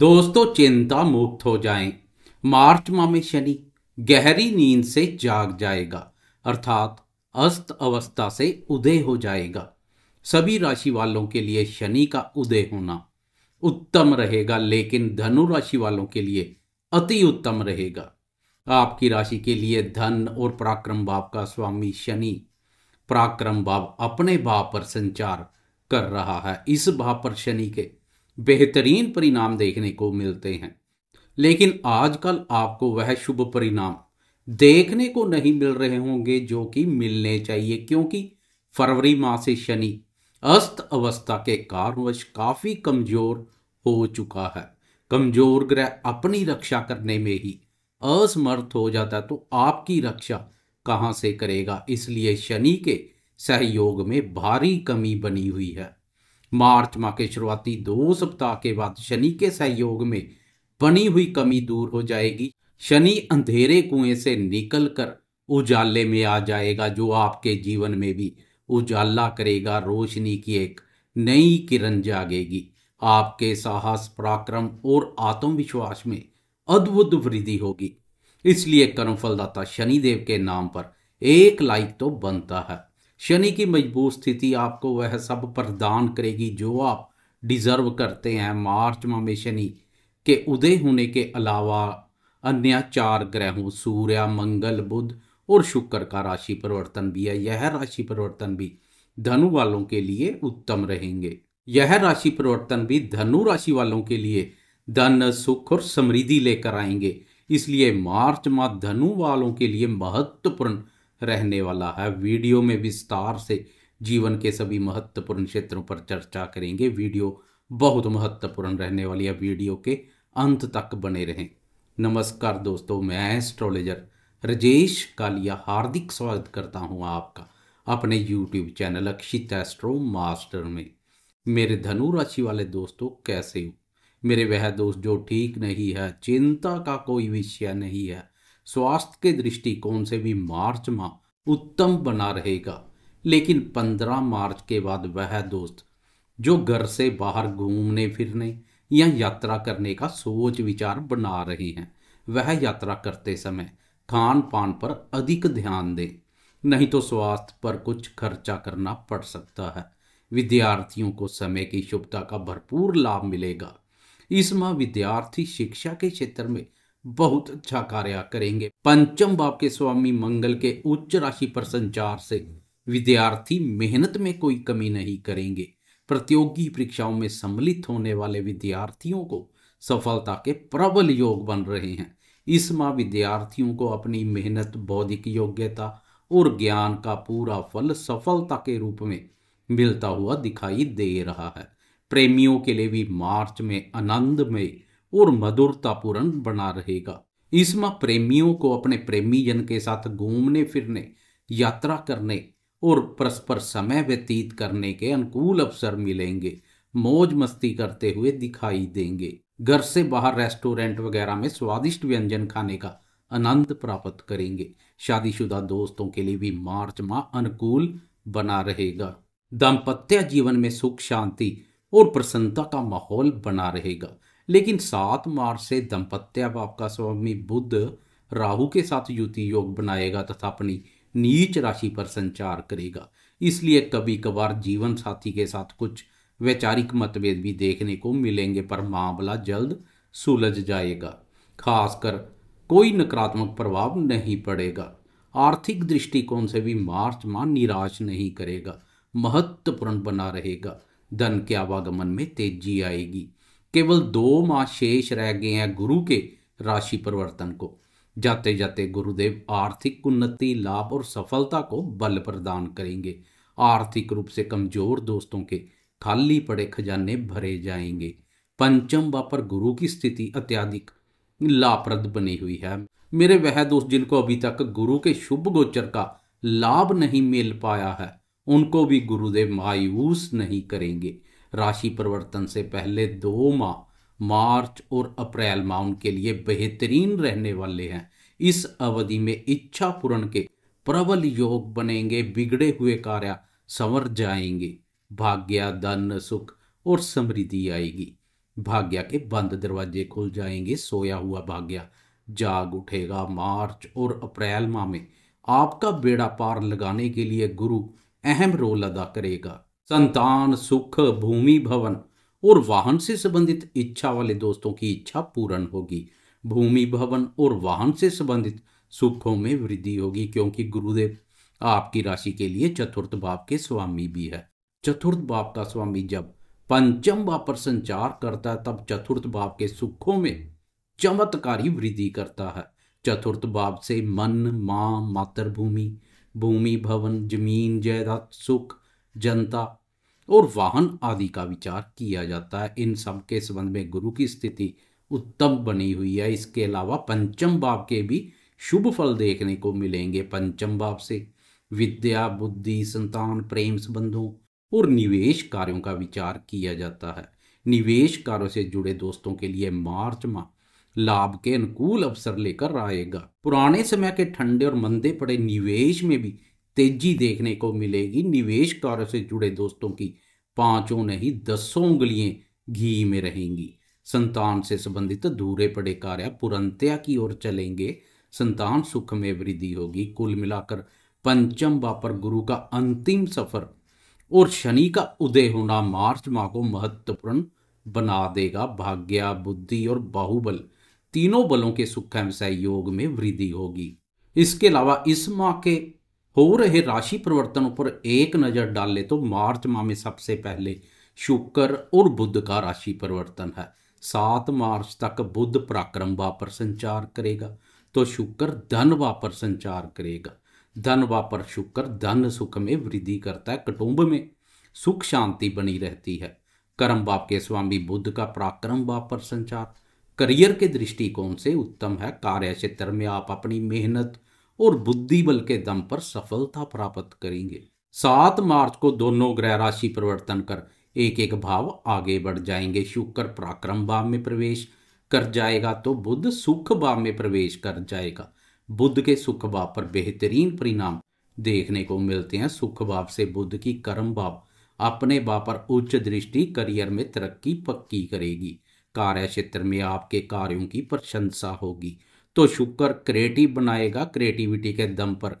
दोस्तों चिंता मुक्त हो जाएं। मार्च माह में शनि गहरी नींद से जाग जाएगा अर्थात अस्त अवस्था से उदय हो जाएगा सभी राशि वालों के लिए शनि का उदय होना उत्तम रहेगा लेकिन धनु राशि वालों के लिए अति उत्तम रहेगा आपकी राशि के लिए धन और पराक्रम भाव का स्वामी शनि पराक्रम भाव अपने भाव पर संचार कर रहा है इस भाव पर शनि के बेहतरीन परिणाम देखने को मिलते हैं लेकिन आजकल आपको वह शुभ परिणाम देखने को नहीं मिल रहे होंगे जो कि मिलने चाहिए क्योंकि फरवरी माह से शनि अस्त अवस्था के कारणवश काफ़ी कमज़ोर हो चुका है कमज़ोर ग्रह अपनी रक्षा करने में ही असमर्थ हो जाता है तो आपकी रक्षा कहाँ से करेगा इसलिए शनि के सहयोग में भारी कमी बनी हुई है मार्च माह के शुरुआती दो सप्ताह के बाद शनि के सहयोग में बनी हुई कमी दूर हो जाएगी शनि अंधेरे कुएं से निकलकर उजाले में आ जाएगा जो आपके जीवन में भी उजाला करेगा रोशनी की एक नई किरण जागेगी आपके साहस पराक्रम और आत्मविश्वास में अद्भुत वृद्धि होगी इसलिए कर्मफलदाता शनिदेव के नाम पर एक लाइक तो बनता है शनि की मजबूत स्थिति आपको वह सब प्रदान करेगी जो आप डिज़र्व करते हैं मार्च माह में शनि के उदय होने के अलावा अन्य चार ग्रहों सूर्य मंगल बुध और शुक्र का राशि परिवर्तन भी है यह राशि परिवर्तन भी धनु वालों के लिए उत्तम रहेंगे यह राशि परिवर्तन भी धनु राशि वालों के लिए धन सुख और समृद्धि लेकर आएंगे इसलिए मार्च माह धनु वालों के लिए महत्वपूर्ण रहने वाला है वीडियो में विस्तार से जीवन के सभी महत्वपूर्ण क्षेत्रों पर चर्चा करेंगे वीडियो बहुत महत्वपूर्ण रहने वाली है वीडियो के अंत तक बने रहें नमस्कार दोस्तों मैं एस्ट्रोलॉजर रजेश कालिया हार्दिक स्वागत करता हूं आपका अपने YouTube channel Akshit astro master में मेरे धनु राशि वाले दोस्तों कैसे हो मेरे वह दोस्त जो ठीक नहीं है चिंता का कोई विषय नहीं है स्वास्थ्य के दृष्टिकोण से भी मार्च माह उत्तम बना रहेगा लेकिन 15 मार्च के बाद वह दोस्त जो घर से बाहर घूमने फिरने या यात्रा करने का सोच विचार बना रहे हैं वह यात्रा करते समय खान पान पर अधिक ध्यान दें नहीं तो स्वास्थ्य पर कुछ खर्चा करना पड़ सकता है विद्यार्थियों को समय की शुभता का भरपूर लाभ मिलेगा इस माह विद्यार्थी शिक्षा के क्षेत्र में बहुत अच्छा कार्य करेंगे पंचम भाव के स्वामी मंगल के उच्च राशि पर संचार से विद्यार्थी मेहनत में कोई कमी नहीं करेंगे प्रतियोगी परीक्षाओं में सम्मिलित होने वाले विद्यार्थियों को सफलता के प्रबल योग बन रहे हैं इस माह विद्यार्थियों को अपनी मेहनत बौद्धिक योग्यता और ज्ञान का पूरा फल सफलता के रूप में मिलता हुआ दिखाई दे रहा है प्रेमियों के लिए भी मार्च में आनंद में और मधुरतापूर्ण बना रहेगा इसमें प्रेमियों को अपने प्रेमी जन के साथ घूमने फिरने यात्रा करने और परस्पर समय व्यतीत करने के अनुकूल अवसर मिलेंगे मौज मस्ती करते हुए दिखाई देंगे घर से बाहर रेस्टोरेंट वगैरह में स्वादिष्ट व्यंजन खाने का आनंद प्राप्त करेंगे शादीशुदा दोस्तों के लिए भी मार्च माह अनुकूल बना रहेगा दाम्पत्य जीवन में सुख शांति और प्रसन्नता का माहौल बना रहेगा लेकिन सात मार्च से दंपत्या बाप का स्वामी बुद्ध राहु के साथ युति योग बनाएगा तथा अपनी नीच राशि पर संचार करेगा इसलिए कभी कभार जीवन साथी के साथ कुछ वैचारिक मतभेद भी देखने को मिलेंगे पर मामला जल्द सुलझ जाएगा खासकर कोई नकारात्मक प्रभाव नहीं पड़ेगा आर्थिक दृष्टिकोण से भी मार्च माह निराश नहीं करेगा महत्वपूर्ण बना रहेगा धन के आवागमन में तेजी आएगी केवल दो माह शेष रह गए हैं गुरु के राशि परिवर्तन को जाते जाते गुरुदेव आर्थिक उन्नति लाभ और सफलता को बल प्रदान करेंगे आर्थिक रूप से कमजोर दोस्तों के खाली पड़े खजाने भरे जाएंगे पंचम व पर गुरु की स्थिति अत्याधिक लाभप्रद बनी हुई है मेरे वह दोस्त जिनको अभी तक गुरु के शुभ गोचर का लाभ नहीं मिल पाया है उनको भी गुरुदेव मायूस नहीं करेंगे राशि परिवर्तन से पहले दो माह मार्च और अप्रैल माह उनके लिए बेहतरीन रहने वाले हैं इस अवधि में इच्छा पूर्ण के प्रबल योग बनेंगे बिगड़े हुए कार्य संवर जाएंगे भाग्य धन सुख और समृद्धि आएगी भाग्य के बंद दरवाजे खुल जाएंगे सोया हुआ भाग्य जाग उठेगा मार्च और अप्रैल माह में आपका बेड़ा पार लगाने के लिए गुरु अहम रोल अदा करेगा संतान सुख भूमि भवन और वाहन से संबंधित इच्छा वाले दोस्तों की इच्छा पूर्ण होगी भूमि भवन और वाहन से संबंधित सुखों में वृद्धि होगी क्योंकि गुरुदेव आपकी राशि के लिए चतुर्थ भाव के स्वामी भी है चतुर्थ भाव का स्वामी जब पंचम भाव पर संचार करता है तब चतुर्थ भाव के सुखों में चमत्कारी वृद्धि करता है चतुर्थ भाव से मन माँ मातृभूमि भूमि भवन जमीन जायदाद सुख जनता और वाहन आदि का विचार किया जाता है इन सब के संबंध में गुरु की स्थिति उत्तम बनी हुई है इसके अलावा पंचम भाव के भी शुभ फल देखने को मिलेंगे पंचम भाव से विद्या बुद्धि संतान प्रेम संबंधों और निवेश कार्यों का विचार किया जाता है निवेश कार्यों से जुड़े दोस्तों के लिए मार्च माह लाभ के अनुकूल अवसर लेकर आएगा पुराने समय के ठंडे और मंदे पड़े निवेश में भी तेजी देखने को मिलेगी निवेश कार्य से जुड़े दोस्तों की पांचों नहीं दसों उंगलियां घी में रहेंगी संतान से संबंधित दूरे पड़े कार्य पुरंत्या की ओर चलेंगे संतान सुख में वृद्धि होगी कुल मिलाकर पंचम बापर गुरु का अंतिम सफर और शनि का उदय होना मार्च माह को महत्वपूर्ण बना देगा भाग्य बुद्धि और बाहुबल तीनों बलों के सुख एवं सहयोग में वृद्धि होगी इसके अलावा इस माह के हो रहे राशि परिवर्तन पर एक नज़र डाल ले तो मार्च माह में सबसे पहले शुक्र और बुद्ध का राशि परिवर्तन है सात मार्च तक बुद्ध पराक्रम वापर संचार करेगा तो शुक्र धन वापर संचार करेगा धन वापर शुक्र धन सुख में वृद्धि करता है कुटुंब में सुख शांति बनी रहती है कर्म बाप के स्वामी बुद्ध का पराक्रम वापर संचार करियर के दृष्टिकोण से उत्तम है कार्य क्षेत्र में आप अपनी मेहनत और बुद्धि बल के दम पर सफलता प्राप्त करेंगे सात मार्च को दोनों ग्रह राशि परिवर्तन कर एक एक भाव आगे बढ़ जाएंगे शुक्र पराक्रम भाव में प्रवेश कर जाएगा तो बुद्ध सुख भाव में प्रवेश कर जाएगा बुद्ध के सुख भाव पर बेहतरीन परिणाम देखने को मिलते हैं सुख भाव से बुद्ध की कर्म भाव अपने भाव पर उच्च दृष्टि करियर में तरक्की पक्की करेगी कार्य क्षेत्र में आपके कार्यों की प्रशंसा होगी तो शुक्र क्रिएटिव बनाएगा क्रिएटिविटी के दम पर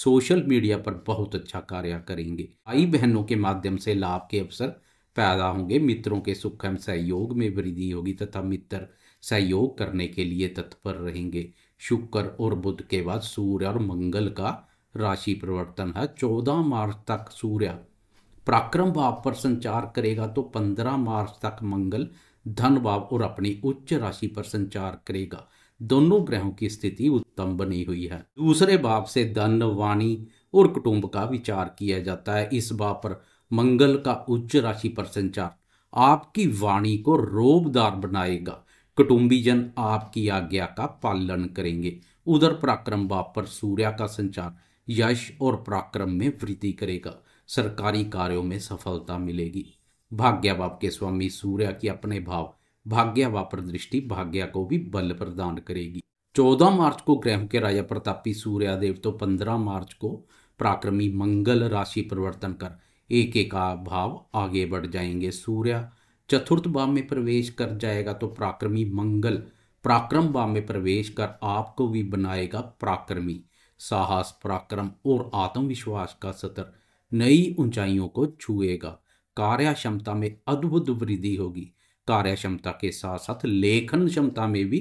सोशल मीडिया पर बहुत अच्छा कार्य करेंगे भाई बहनों के माध्यम से लाभ के अवसर पैदा होंगे मित्रों के सुख एवं सहयोग में वृद्धि होगी तथा मित्र सहयोग करने के लिए तत्पर रहेंगे शुक्र और बुध के बाद सूर्य और मंगल का राशि परिवर्तन है चौदह मार्च तक सूर्य पराक्रम भाव पर संचार करेगा तो पंद्रह मार्च तक मंगल धन भाव और अपनी उच्च राशि पर संचार करेगा दोनों ग्रहों की स्थिति उत्तम बनी हुई है दूसरे भाव से धन वाणी और कुटुंब का विचार किया जाता है इस भाव पर मंगल का उच्च राशि पर संचार आपकी वाणी को रोबदार बनाएगा कुटुंबीजन आपकी आज्ञा का पालन करेंगे उधर पराक्रम भाव पर सूर्य का संचार यश और पराक्रम में वृद्धि करेगा सरकारी कार्यों में सफलता मिलेगी भाग्य भाव के स्वामी सूर्य की अपने भाव भाग्या वापर दृष्टि भाग्या को भी बल प्रदान करेगी चौदह मार्च को ग्रह के राजा प्रतापी सूर्यादेव तो पंद्रह मार्च को पराक्रमी मंगल राशि परिवर्तन कर एक एक भाव आगे बढ़ जाएंगे सूर्य चतुर्थ भाव में प्रवेश कर जाएगा तो पराक्रमी मंगल पराक्रम भाव में प्रवेश कर आपको भी बनाएगा पराक्रमी साहस पराक्रम और आत्मविश्वास का सतर नई ऊंचाइयों को छुएगा कार्य क्षमता में अद्भुत वृद्धि होगी कार्य क्षमता के साथ साथ लेखन क्षमता में भी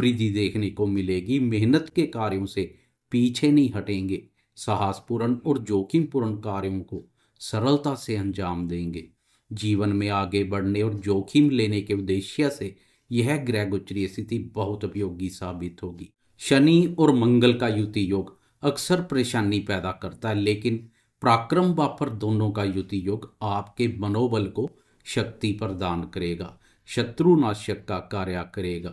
वृद्धि देखने को मिलेगी मेहनत के कार्यों से पीछे नहीं हटेंगे साहसपूर्ण और जोखिमपूर्ण कार्यों को सरलता से अंजाम देंगे जीवन में आगे बढ़ने और जोखिम लेने के उद्देश्य से यह ग्रह गोचरीय स्थिति बहुत उपयोगी साबित होगी शनि और मंगल का युति योग अक्सर परेशानी पैदा करता है लेकिन पराक्रम व पर दोनों का युति योग आपके मनोबल को शक्ति प्रदान करेगा शत्रुनाशक का कार्य करेगा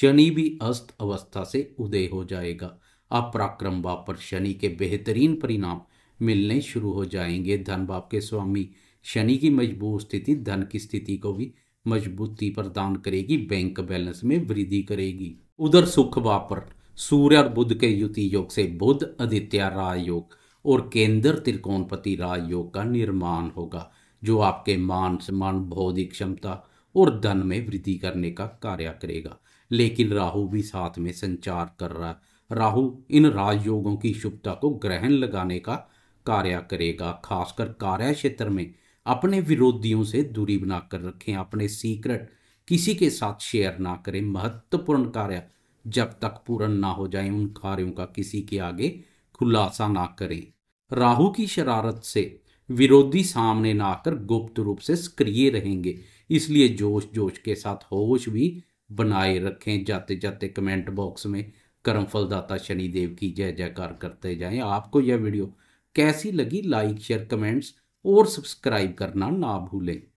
शनि भी अस्त अवस्था से उदय हो जाएगा आप पराक्रम भाव पर शनि के बेहतरीन परिणाम मिलने शुरू हो जाएंगे धन बाप के स्वामी शनि की मजबूत स्थिति धन की स्थिति को भी मजबूती प्रदान करेगी बैंक बैलेंस में वृद्धि करेगी उधर सुख बाप पर सूर्य और बुद्ध के युति योग से बुद्ध आदित्य राय योग और केंद्र त्रिकोणपति राजयोग योग का निर्माण होगा जो आपके मान सम्मान बौद्धिक क्षमता और धन में वृद्धि करने का कार्य करेगा लेकिन राहु भी साथ में संचार कर रहा राहु इन राजयोगों की शुभता को ग्रहण लगाने का कार्य करेगा खासकर कार्य क्षेत्र में अपने विरोधियों से दूरी बना कर रखें अपने सीक्रेट किसी के साथ शेयर ना करें महत्वपूर्ण कार्य जब तक पूर्ण ना हो जाए उन कार्यों का किसी के आगे खुलासा ना करें राहु की शरारत से विरोधी सामने ना आकर गुप्त रूप से सक्रिय रहेंगे इसलिए जोश जोश के साथ होश भी बनाए रखें जाते जाते कमेंट बॉक्स में करम फलदाता शनिदेव की जय जयकार करते जाएं आपको यह वीडियो कैसी लगी लाइक शेयर कमेंट्स और सब्सक्राइब करना ना भूलें